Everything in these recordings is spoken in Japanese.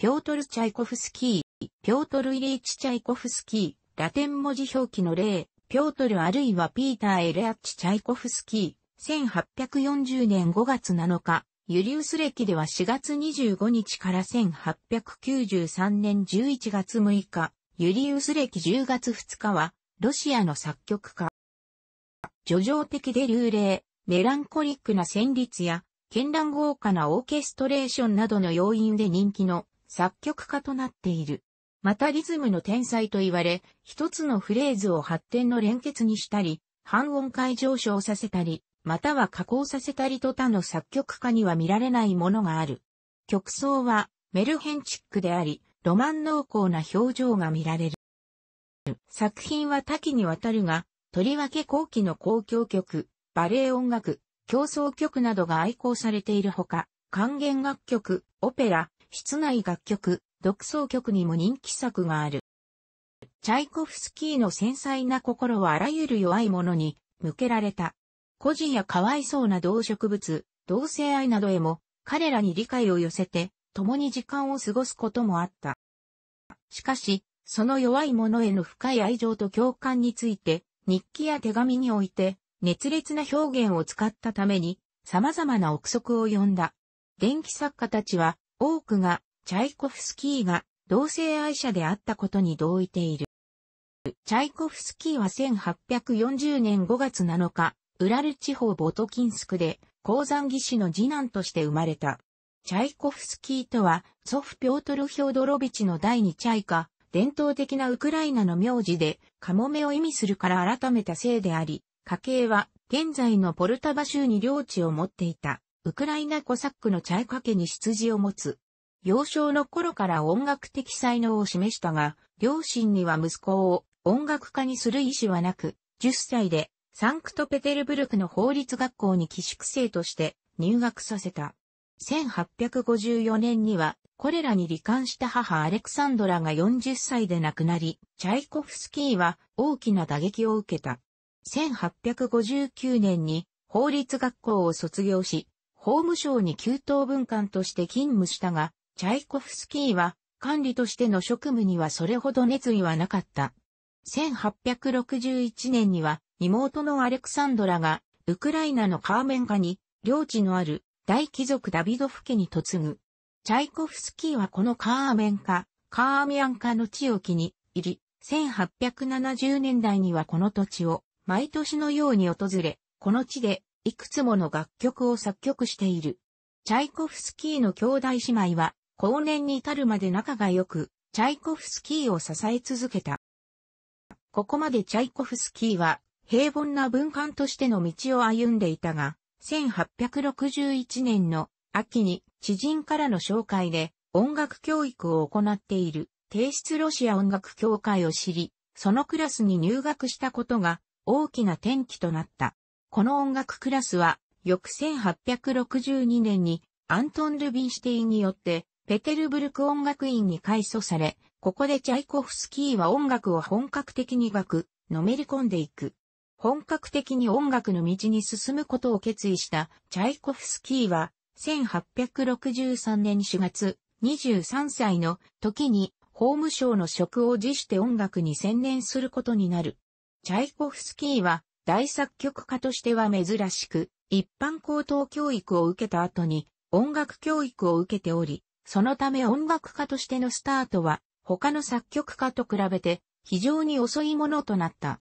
ピョートル・チャイコフスキー、ピョートル・イリーチ・チャイコフスキー、ラテン文字表記の例、ピョートルあるいはピーター・エレアッチ・チャイコフスキー、1840年5月7日、ユリウス歴では4月25日から1893年11月6日、ユリウス歴10月2日は、ロシアの作曲家。叙情的で流麗、メランコリックな旋律や、絢爛豪華なオーケストレーションなどの要因で人気の作曲家となっている。またリズムの天才と言われ、一つのフレーズを発展の連結にしたり、半音階上昇させたり、または加工させたりと他の作曲家には見られないものがある。曲奏はメルヘンチックであり、ロマン濃厚な表情が見られる。作品は多岐にわたるが、とりわけ後期の交響曲、バレエ音楽、競争曲などが愛好されているほか、還元楽曲、オペラ、室内楽曲、独奏曲にも人気作がある。チャイコフスキーの繊細な心はあらゆる弱いものに向けられた。個人やかわいそうな動植物、同性愛などへも彼らに理解を寄せて共に時間を過ごすこともあった。しかし、その弱い者への深い愛情と共感について日記や手紙において熱烈な表現を使ったために様々な憶測を呼んだ。電気作家たちは多くが、チャイコフスキーが同性愛者であったことに同意ている。チャイコフスキーは1840年5月7日、ウラル地方ボトキンスクで、鉱山技師の次男として生まれた。チャイコフスキーとは、祖父ピョートル・ヒョードロビチの第二チャイカ、伝統的なウクライナの名字で、カモメを意味するから改めた姓であり、家系は、現在のポルタバ州に領地を持っていた。ウクライナコサックのチャイカ家に羊を持つ。幼少の頃から音楽的才能を示したが、両親には息子を音楽家にする意思はなく、10歳でサンクトペテルブルクの法律学校に寄宿生として入学させた。1854年には、これらに罹患した母アレクサンドラが40歳で亡くなり、チャイコフスキーは大きな打撃を受けた。1859年に法律学校を卒業し、法務省に給湯文官として勤務したが、チャイコフスキーは管理としての職務にはそれほど熱意はなかった。1861年には妹のアレクサンドラがウクライナのカーメン家に領地のある大貴族ダビドフ家に嫁ぐ。チャイコフスキーはこのカーメン家、カーミアン家の地を気に入り、1870年代にはこの土地を毎年のように訪れ、この地でいくつもの楽曲を作曲している。チャイコフスキーの兄弟姉妹は、後年に至るまで仲が良く、チャイコフスキーを支え続けた。ここまでチャイコフスキーは、平凡な文官としての道を歩んでいたが、1861年の秋に知人からの紹介で音楽教育を行っている帝室ロシア音楽協会を知り、そのクラスに入学したことが大きな転機となった。この音楽クラスは、翌1862年にアントン・ルビンシティによってペテルブルク音楽院に改祖され、ここでチャイコフスキーは音楽を本格的に学、のめり込んでいく。本格的に音楽の道に進むことを決意したチャイコフスキーは、1863年4月、23歳の時に法務省の職を辞して音楽に専念することになる。チャイコフスキーは大作曲家としては珍しく、一般高等教育を受けた後に音楽教育を受けており、そのため音楽家としてのスタートは他の作曲家と比べて非常に遅いものとなった。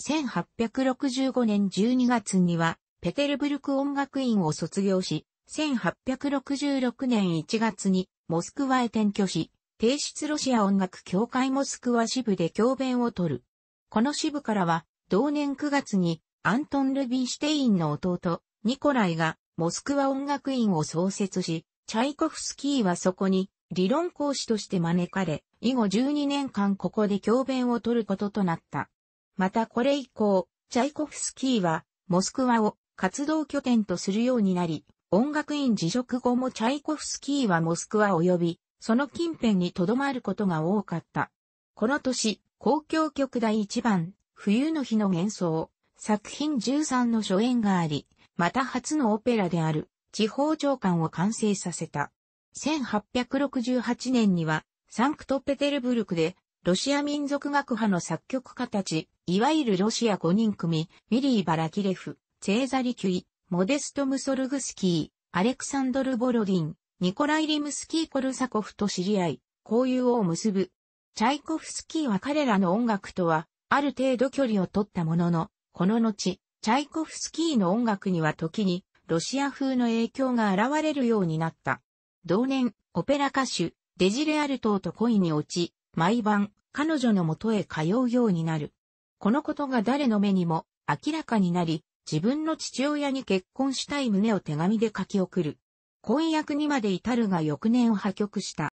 1865年12月にはペテルブルク音楽院を卒業し、1866年1月にモスクワへ転居し、提出ロシア音楽協会モスクワ支部で教鞭を取る。この支部からは同年9月にアントン・ルビンシュテインの弟、ニコライがモスクワ音楽院を創設し、チャイコフスキーはそこに理論講師として招かれ、以後12年間ここで教鞭を取ることとなった。またこれ以降、チャイコフスキーはモスクワを活動拠点とするようになり、音楽院辞職後もチャイコフスキーはモスクワ及び、その近辺に留まることが多かった。この年、公共曲第1番、冬の日の幻想、作品13の初演があり、また初のオペラである、地方長官を完成させた。1868年には、サンクトペテルブルクで、ロシア民族学派の作曲家たち、いわゆるロシア5人組、ミリー・バラキレフ、チェーザリ・キュイ、モデスト・ムソルグスキー、アレクサンドル・ボロディン、ニコライ・リムスキー・コルサコフと知り合い、交友を結ぶ。チャイコフスキーは彼らの音楽とはある程度距離を取ったものの、この後、チャイコフスキーの音楽には時に、ロシア風の影響が現れるようになった。同年、オペラ歌手、デジレアルトーと恋に落ち、毎晩、彼女の元へ通うようになる。このことが誰の目にも明らかになり、自分の父親に結婚したい旨を手紙で書き送る。婚約にまで至るが翌年を破局した。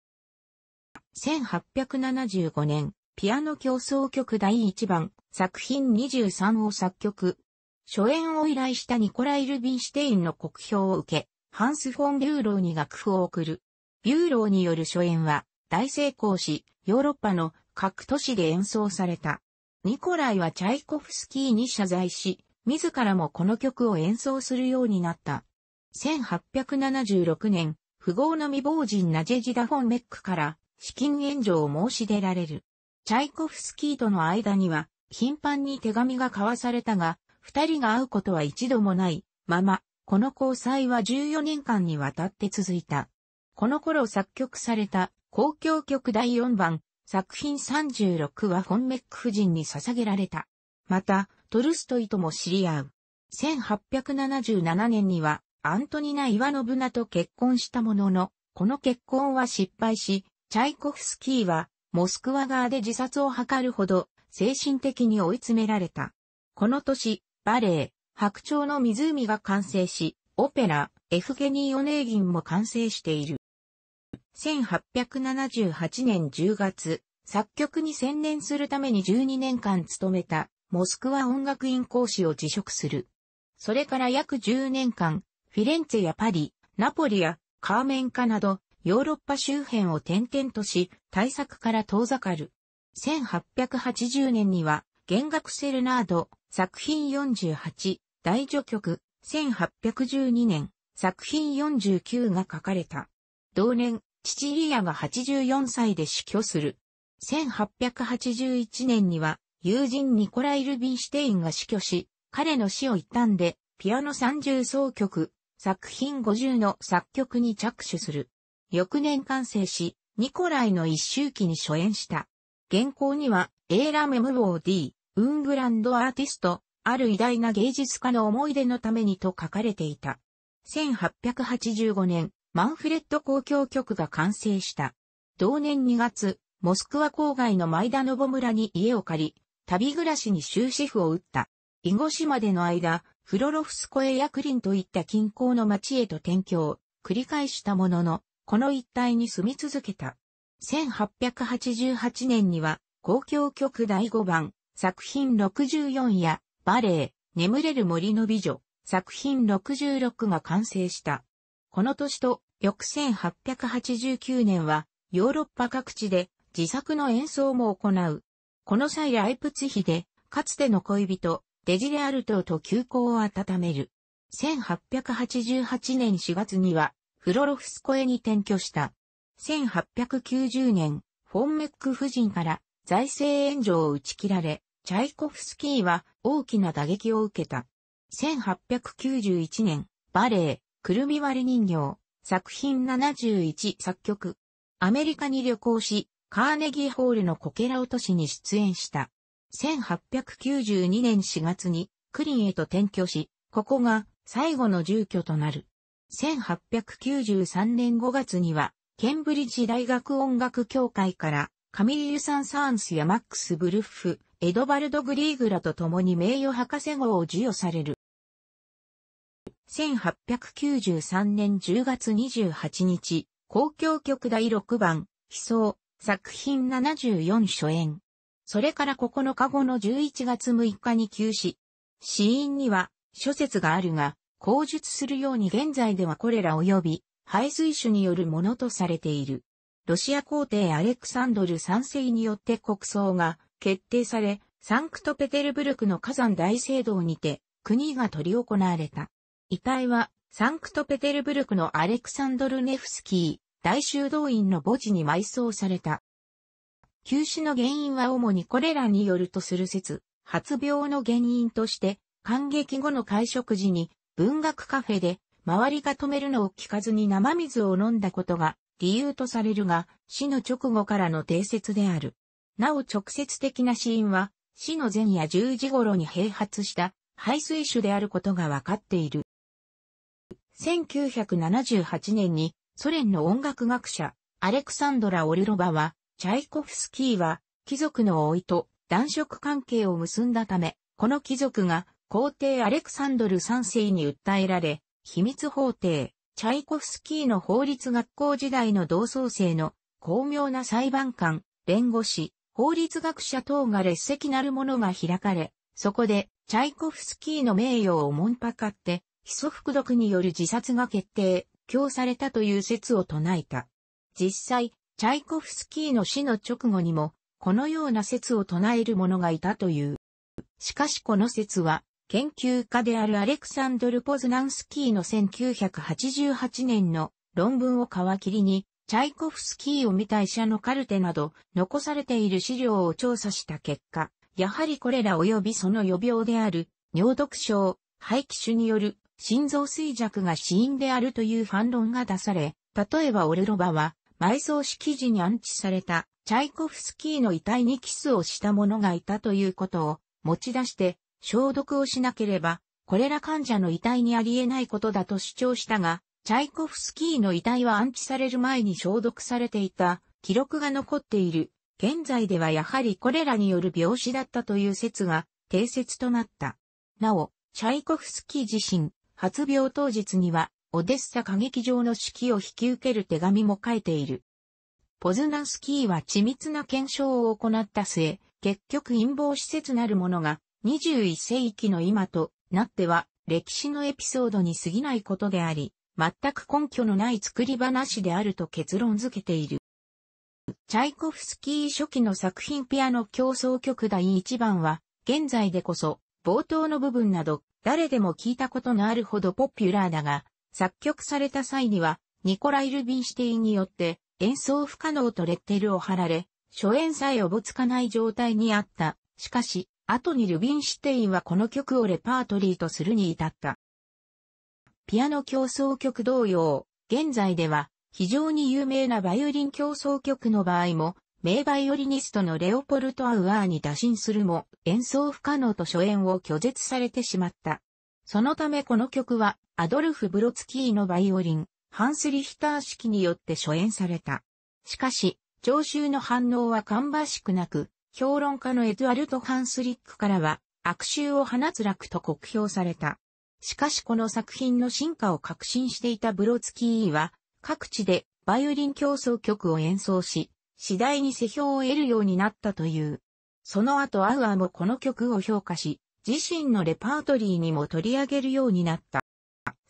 1875年、ピアノ競争曲第1番、作品23を作曲。初演を依頼したニコライ・ルビンシュテインの国評を受け、ハンス・フォン・ビューローに楽譜を送る。ビューローによる初演は大成功し、ヨーロッパの各都市で演奏された。ニコライはチャイコフスキーに謝罪し、自らもこの曲を演奏するようになった。1876年、富豪の未亡人ナジェジダ・フォン・メックから資金援助を申し出られる。チャイコフスキーとの間には、頻繁に手紙が交わされたが、二人が会うことは一度もないまま、この交際は14年間にわたって続いた。この頃作曲された公共曲第4番、作品36はフォンメック夫人に捧げられた。また、トルストイとも知り合う。1877年には、アントニナ・イワノブナと結婚したものの、この結婚は失敗し、チャイコフスキーはモスクワ側で自殺を図るほど、精神的に追い詰められた。この年、バレエ、白鳥の湖が完成し、オペラ、エフゲニー・オネーギンも完成している。1878年10月、作曲に専念するために12年間勤めた、モスクワ音楽院講師を辞職する。それから約10年間、フィレンツェやパリ、ナポリやカーメンカなど、ヨーロッパ周辺を転々とし、対策から遠ざかる。1880年には、弦楽セルナード、作品48、大序曲、1812年、作品49が書かれた。同年、父リアが84歳で死去する。1881年には、友人ニコライ・ルビンシュテインが死去し、彼の死を悼んで、ピアノ30奏曲、作品50の作曲に着手する。翌年完成し、ニコライの一周期に初演した。原稿には、エーラメムボーディ、ウングランドアーティスト、ある偉大な芸術家の思い出のためにと書かれていた。1885年、マンフレッド公共局が完成した。同年2月、モスクワ郊外のマイダノボ村に家を借り、旅暮らしに終止符を打った。囲碁島での間、フロロフスコエやクリンといった近郊の町へと転居を繰り返したものの、この一帯に住み続けた。1888年には、公共曲第5番、作品64や、バレエ、眠れる森の美女、作品66が完成した。この年と、翌1889年は、ヨーロッパ各地で自作の演奏も行う。この際ライプツヒで、かつての恋人、デジレアルトと休校を温める。1888年4月には、フロロフスコエに転居した。1890年、フォンメック夫人から財政援助を打ち切られ、チャイコフスキーは大きな打撃を受けた。1891年、バレエ、くるみ割り人形、作品71作曲。アメリカに旅行し、カーネギーホールのこけら落としに出演した。1892年4月にクリンへと転居し、ここが最後の住居となる。1893年5月には、ケンブリッジ大学音楽協会から、カミーサン・サーンスやマックス・ブルッフ、エドバルド・グリーグラと共に名誉博士号を授与される。1893年10月28日、公共曲第6番、悲壮、作品74初演。それから9日後の11月6日に休止。死因には諸説があるが、口述するように現在ではこれら及び排水種によるものとされている。ロシア皇帝アレクサンドル三世によって国葬が決定され、サンクトペテルブルクの火山大聖堂にて国が取り行われた。遺体はサンクトペテルブルクのアレクサンドルネフスキー大修道院の墓地に埋葬された。急死の原因は主にこれらによるとする説、発病の原因として、感激後の会食時に文学カフェで、周りが止めるのを聞かずに生水を飲んだことが理由とされるが、死の直後からの定説である。なお直接的な死因は、死の前夜10時頃に併発した排水種であることが分かっている。1978年にソ連の音楽学者アレクサンドラ・オルロバは、チャイコフスキーは貴族の老いと男色関係を結んだため、この貴族が皇帝アレクサンドル3世に訴えられ、秘密法廷、チャイコフスキーの法律学校時代の同窓生の巧妙な裁判官、弁護士、法律学者等が列席なるものが開かれ、そこで、チャイコフスキーの名誉をもんぱかって、ヒ素服毒による自殺が決定、供されたという説を唱えた。実際、チャイコフスキーの死の直後にも、このような説を唱える者がいたという。しかしこの説は、研究家であるアレクサンドル・ポズナンスキーの1988年の論文を皮切りに、チャイコフスキーを見た医者のカルテなど残されている資料を調査した結果、やはりこれら及びその予病である尿毒症、肺気腫による心臓衰弱が死因であるという反論が出され、例えばオルロバは埋葬式時に安置されたチャイコフスキーの遺体にキスをした者がいたということを持ち出して消毒をしなければ、これら患者の遺体にあり得ないことだと主張したが、チャイコフスキーの遺体は安置される前に消毒されていた記録が残っている。現在ではやはりこれらによる病死だったという説が定説となった。なお、チャイコフスキー自身、発病当日には、オデッサ歌劇場の指揮を引き受ける手紙も書いている。ポズナンスキーは緻密な検証を行った末、結局陰謀施設なるものが21世紀の今となっては歴史のエピソードに過ぎないことであり、全く根拠のない作り話であると結論づけている。チャイコフスキー初期の作品ピアノ競争曲第1番は、現在でこそ、冒頭の部分など、誰でも聞いたことのあるほどポピュラーだが、作曲された際には、ニコライ・ルビンシティによって、演奏不可能とレッテルを貼られ、初演さえおぼつかない状態にあった。しかし、後にルビンシュテインはこの曲をレパートリーとするに至った。ピアノ競争曲同様、現在では非常に有名なバイオリン競争曲の場合も、名バイオリニストのレオポルト・アウアーに打診するも、演奏不可能と初演を拒絶されてしまった。そのためこの曲は、アドルフ・ブロツキーのバイオリン、ハンス・リヒター式によって初演された。しかし、聴衆の反応は芳しくなく、評論家のエドゥアルト・ハンスリックからは、悪臭を放つ楽と酷評された。しかしこの作品の進化を確信していたブロツキーは、各地でバイオリン競争曲を演奏し、次第に世評を得るようになったという。その後アウアーもこの曲を評価し、自身のレパートリーにも取り上げるようになった。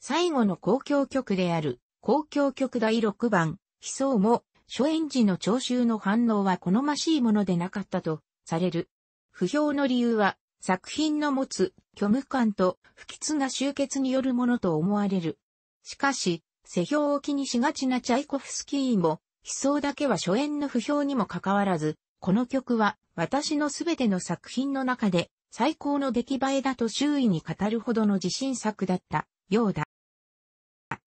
最後の公共曲である、公共曲第6番、悲壮も初演時の聴衆の反応は好ましいものでなかったとされる。不評の理由は、作品の持つ虚無感と不吉な集結によるものと思われる。しかし、世評を気にしがちなチャイコフスキーも、悲壮だけは初演の不評にもかかわらず、この曲は私のすべての作品の中で最高の出来栄えだと周囲に語るほどの自信作だったようだ。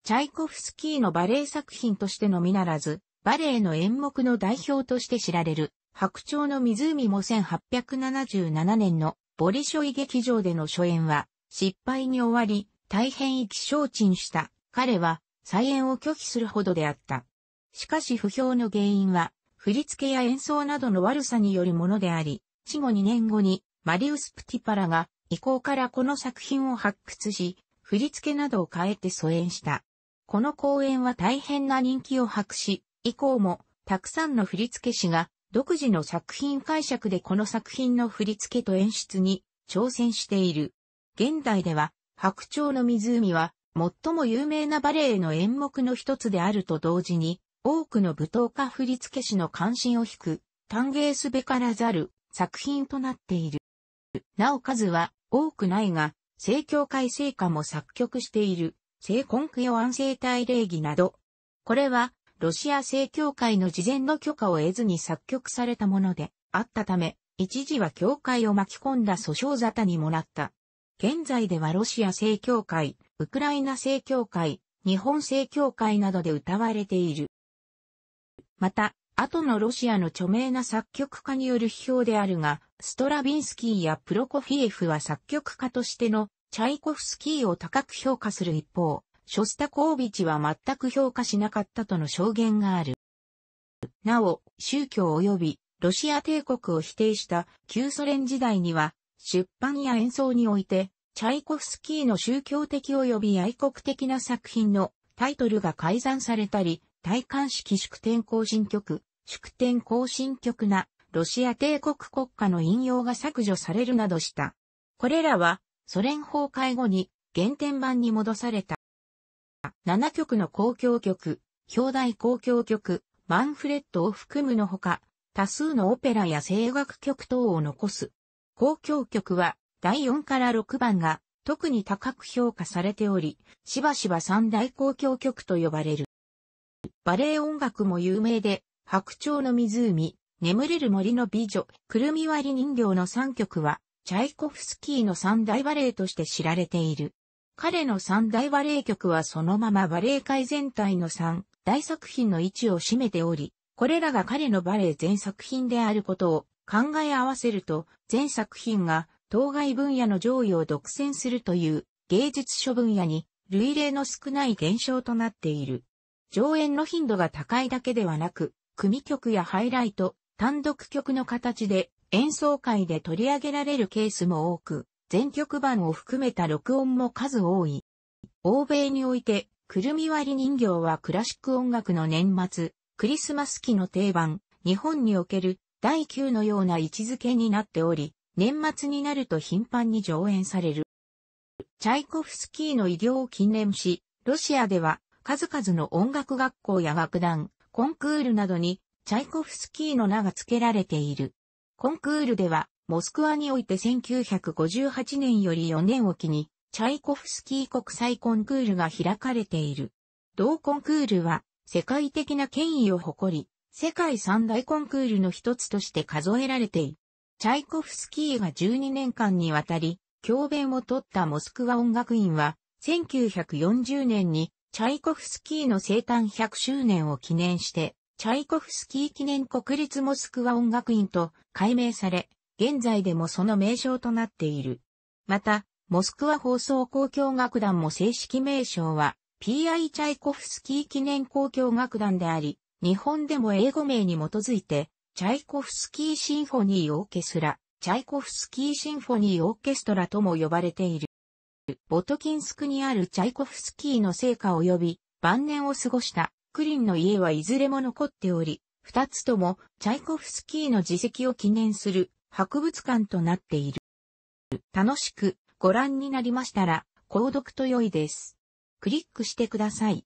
チャイコフスキーのバレエ作品としてのみならず、バレエの演目の代表として知られる、白鳥の湖も1877年のボリショイ劇場での初演は失敗に終わり、大変意気消沈した彼は再演を拒否するほどであった。しかし不評の原因は、振り付けや演奏などの悪さによるものであり、死後2年後にマリウス・プティパラが以降からこの作品を発掘し、振り付けなどを変えて疎遠した。この公演は大変な人気を博し、以降も、たくさんの振付師が、独自の作品解釈でこの作品の振付と演出に挑戦している。現代では、白鳥の湖は、最も有名なバレエの演目の一つであると同時に、多くの舞踏家振付師の関心を引く、歓迎すべからざる作品となっている。なお数は多くないが、正教会聖歌も作曲している、聖根供養安静体礼儀など。これは、ロシア正教会の事前の許可を得ずに作曲されたものであったため、一時は教会を巻き込んだ訴訟沙汰にもなった。現在ではロシア正教会、ウクライナ正教会、日本正教会などで歌われている。また、後のロシアの著名な作曲家による批評であるが、ストラビンスキーやプロコフィエフは作曲家としてのチャイコフスキーを高く評価する一方、ショスタコービチは全く評価しなかったとの証言がある。なお、宗教及びロシア帝国を否定した旧ソ連時代には、出版や演奏において、チャイコフスキーの宗教的及び愛国的な作品のタイトルが改ざんされたり、戴冠式祝典行進曲、祝典行進曲なロシア帝国国家の引用が削除されるなどした。これらはソ連崩壊後に原点版に戻された。7曲の公共曲、表題公共曲、マンフレットを含むのほか、多数のオペラや声楽曲等を残す。公共曲は、第4から6番が、特に高く評価されており、しばしば三大公共曲と呼ばれる。バレエ音楽も有名で、白鳥の湖、眠れる森の美女、くるみ割り人形の3曲は、チャイコフスキーの三大バレエとして知られている。彼の三大バレエ曲はそのままバレエ界全体の三大作品の位置を占めており、これらが彼のバレエ全作品であることを考え合わせると、全作品が当該分野の上位を独占するという芸術書分野に類例の少ない現象となっている。上演の頻度が高いだけではなく、組曲やハイライト、単独曲の形で演奏会で取り上げられるケースも多く、全曲版を含めた録音も数多い。欧米において、くるみ割り人形はクラシック音楽の年末、クリスマス期の定番、日本における第9のような位置づけになっており、年末になると頻繁に上演される。チャイコフスキーの偉業を記念し、ロシアでは数々の音楽学校や楽団、コンクールなどにチャイコフスキーの名が付けられている。コンクールではモスクワにおいて1958年より4年おきに、チャイコフスキー国際コンクールが開かれている。同コンクールは、世界的な権威を誇り、世界三大コンクールの一つとして数えられている。チャイコフスキーが12年間にわたり、教鞭を取ったモスクワ音楽院は、1940年にチャイコフスキーの生誕100周年を記念して、チャイコフスキー記念国立モスクワ音楽院と改名され、現在でもその名称となっている。また、モスクワ放送交響楽団も正式名称は、P.I. チャイコフスキー記念交響楽団であり、日本でも英語名に基づいて、チャイコフスキーシンフォニーオーケストラ、チャイコフスキーシンフォニーオーケストラとも呼ばれている。ボトキンスクにあるチャイコフスキーの成果及び晩年を過ごしたクリンの家はいずれも残っており、二つともチャイコフスキーの自責を記念する博物館となっている。楽しくご覧になりましたら、購読と良いです。クリックしてください。